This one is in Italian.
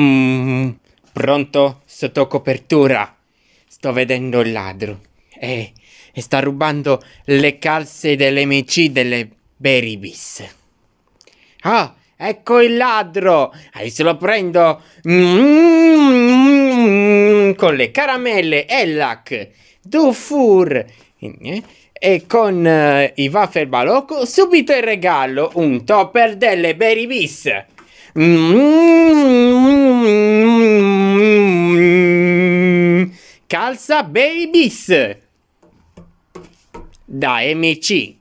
Mm, pronto sotto copertura. Sto vedendo il ladro. E, e sta rubando le calze dell'MC delle Beribis. Ah, ecco il ladro! se lo prendo mm, con le caramelle Ellac, Dufur e con uh, i wafer balocco subito il regalo, un topper delle Beribis. Mm. Mm-hmm. Calza Babies da MC.